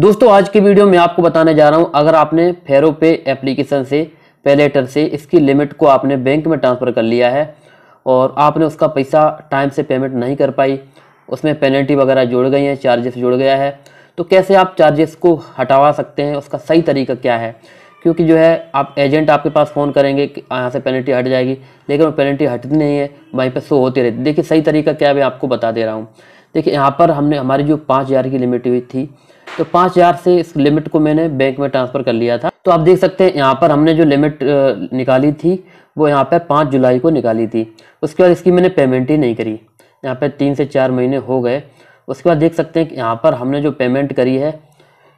दोस्तों आज की वीडियो में आपको बताने जा रहा हूं अगर आपने फेरो पे एप्लीकेशन से पेलेटर से इसकी लिमिट को आपने बैंक में ट्रांसफ़र कर लिया है और आपने उसका पैसा टाइम से पेमेंट नहीं कर पाई उसमें पेनल्टी वगैरह जुड़ गई हैं चार्जेस जुड़ गया है तो कैसे आप चार्जेस को हटावा सकते हैं उसका सही तरीका क्या है क्योंकि जो है आप एजेंट आपके पास फ़ोन करेंगे कि यहाँ से पेनल्टी हट जाएगी लेकिन वो पेनल्टी हटती नहीं है वहीं पर शो होती रहती देखिए सही तरीका क्या है मैं आपको बता दे रहा हूँ देखिए यहाँ पर हमने हमारी जो पाँच हज़ार की लिमिट हुई थी तो पाँच हज़ार से इस लिमिट को मैंने बैंक में ट्रांसफ़र कर लिया था तो आप देख सकते हैं यहाँ पर हमने जो लिमिट निकाली थी वो यहाँ पर पाँच जुलाई को निकाली थी उसके बाद इसकी मैंने पेमेंट ही नहीं करी यहाँ पर तीन से चार महीने हो गए उसके बाद देख सकते हैं कि यहाँ पर हमने जो पेमेंट करी है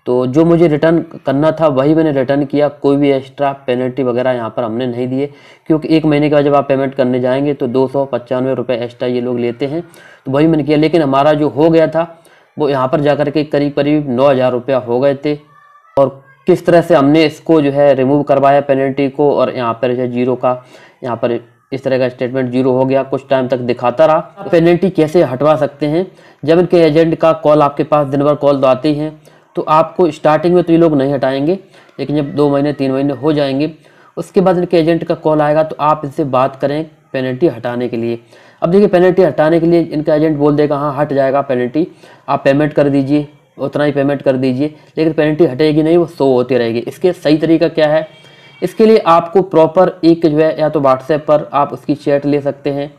तो जो मुझे रिटर्न करना था वही मैंने रिटर्न किया कोई भी एक्स्ट्रा पेनल्टी वगैरह यहाँ पर हमने नहीं दिए क्योंकि एक महीने के बाद जब आप पेमेंट करने जाएंगे तो दो सौ पचानवे रुपये एक्स्ट्रा ये लोग लेते हैं तो वही मैंने किया लेकिन हमारा जो हो गया था वो यहाँ पर जाकर के करीब करीब नौ हज़ार रुपया हो गए थे और किस तरह से हमने इसको जो है रिमूव करवाया पेनल्टी को और यहाँ पर जो जीरो का यहाँ पर इस तरह का स्टेटमेंट जीरो हो गया कुछ टाइम तक दिखाता रहा पेनल्टी कैसे हटवा सकते हैं जब इनके एजेंट का कॉल आपके पास दिन भर कॉल तो आते हैं तो आपको स्टार्टिंग में तो ये लोग नहीं हटाएंगे लेकिन जब दो महीने तीन महीने हो जाएंगे उसके बाद इनके एजेंट का कॉल आएगा तो आप इनसे बात करें पेनल्टी हटाने के लिए अब देखिए पेनल्टी हटाने के लिए इनका एजेंट बोल देगा हाँ हट जाएगा पेनल्टी आप पेमेंट कर दीजिए उतना ही पेमेंट कर दीजिए लेकिन पेनल्टी हटेगी नहीं वो सो होती रहेगी इसके सही तरीका क्या है इसके लिए आपको प्रॉपर एक जो है या तो व्हाट्सएप पर आप उसकी चैट ले सकते हैं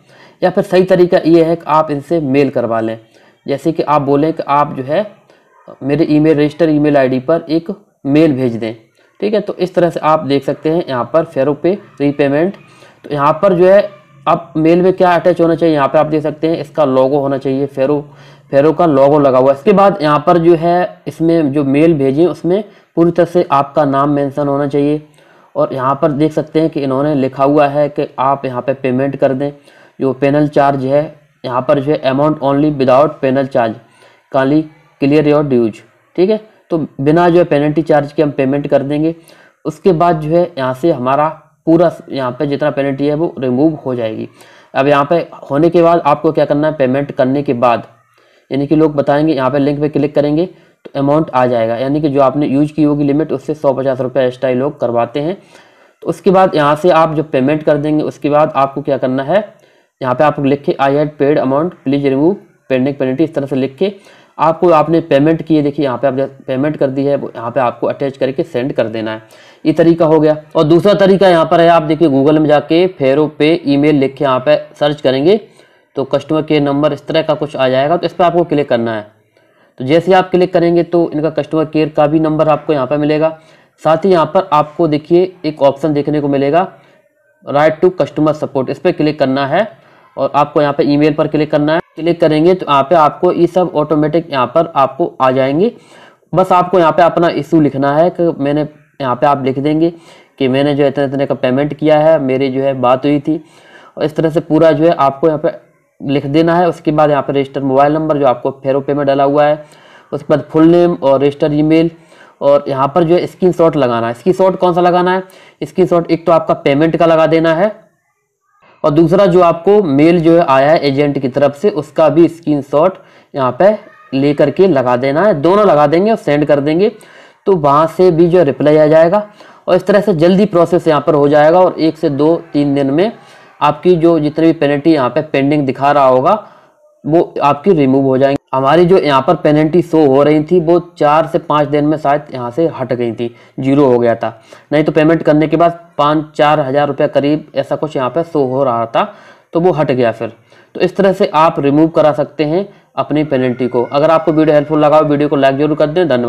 या फिर सही तरीका ये है कि आप इनसे मेल करवा लें जैसे कि आप बोलें कि आप जो है मेरे ईमेल रजिस्टर ईमेल आईडी पर एक मेल भेज दें ठीक है तो इस तरह से आप देख सकते हैं यहाँ पर फेरो पे रीपेमेंट तो यहाँ पर जो है आप मेल में क्या अटैच होना चाहिए यहाँ पर आप देख सकते हैं इसका लोगो होना चाहिए फेरो फेरो का लोगो लगा हुआ है इसके बाद यहाँ पर जो है इसमें जो मेल भेजें उसमें पूरी तरह से आपका नाम मेंशन होना चाहिए और यहाँ पर देख सकते हैं कि इन्होंने लिखा हुआ है कि आप यहाँ पर पेमेंट कर दें जो पेनल चार्ज है यहाँ पर जो है amount only without penal charge काली क्लियर योर ड्यूज ठीक है तो बिना जो है पेनल्टी चार्ज के हम पेमेंट कर देंगे उसके बाद जो है यहाँ से हमारा पूरा यहाँ पे जितना पेनल्टी है वो रिमूव हो जाएगी अब यहाँ पे होने के बाद आपको क्या करना है पेमेंट करने के बाद यानी कि लोग बताएंगे यहाँ पे लिंक पे क्लिक करेंगे तो अमाउंट आ जाएगा यानी कि जो आपने यूज की होगी लिमिट उससे सौ पचास रुपये एक्स्ट्रा लोग करवाते हैं तो उसके बाद यहाँ से आप जो पेमेंट कर देंगे उसके बाद आपको क्या करना है यहाँ पर आप लिख के I had paid amount please remove pending penalty इस तरह से लिख के आपको आपने पेमेंट किए देखिए यहाँ पे आपने पेमेंट कर दी है यहाँ पे आपको अटैच करके सेंड कर देना है ये तरीका हो गया और दूसरा तरीका यहाँ पर है आप देखिए गूगल में जाके फेरो पे ईमेल लिख के यहाँ पर सर्च करेंगे तो कस्टमर केयर नंबर इस तरह का कुछ आ जाएगा तो इस पर आपको क्लिक करना है तो जैसे आप क्लिक करेंगे तो इनका कस्टमर केयर का भी नंबर आपको यहाँ पर मिलेगा साथ ही यहाँ पर आपको देखिए एक ऑप्शन देखने को मिलेगा राइट टू कस्टमर सपोर्ट इस पर क्लिक करना है और आपको यहाँ पे ईमेल पर क्लिक करना है क्लिक करेंगे तो यहाँ पे आपको ये सब ऑटोमेटिक यहाँ पर आपको आ जाएंगे बस आपको यहाँ पे अपना इशू लिखना है कि मैंने यहाँ पे आप लिख देंगे कि मैंने जो इतने इतने का पेमेंट किया है मेरी जो है बात हुई थी और इस तरह से पूरा जो है आपको यहाँ पे लिख देना है उसके बाद यहाँ पर रजिस्टर मोबाइल नंबर जो आपको फेरो पे में डाला हुआ है उसके बाद फुल नेम और रजिस्टर ई और यहाँ पर जो है स्क्रीन लगाना है स्क्रीन कौन सा लगाना है स्क्रीन एक तो आपका पेमेंट का लगा देना है और दूसरा जो आपको मेल जो है आया है एजेंट की तरफ से उसका भी स्क्रीन शॉट यहाँ पे ले करके लगा देना है दोनों लगा देंगे और सेंड कर देंगे तो वहाँ से भी जो रिप्लाई आ जाएगा और इस तरह से जल्दी प्रोसेस यहाँ पर हो जाएगा और एक से दो तीन दिन में आपकी जो जितनी भी पेनल्टी यहाँ पे पेंडिंग दिखा रहा होगा वो आपकी रिमूव हो जाएंगे हमारी जो यहाँ पर पेनल्टी शो हो रही थी वो चार से पाँच दिन में शायद यहाँ से हट गई थी जीरो हो गया था नहीं तो पेमेंट करने के बाद पाँच चार हज़ार रुपये करीब ऐसा कुछ यहाँ पर शो हो रहा था तो वो हट गया फिर तो इस तरह से आप रिमूव करा सकते हैं अपनी पेनल्टी को अगर आपको वीडियो हेल्पफुल लगा हो वीडियो को लाइक जरूर कर दें धन्यवाद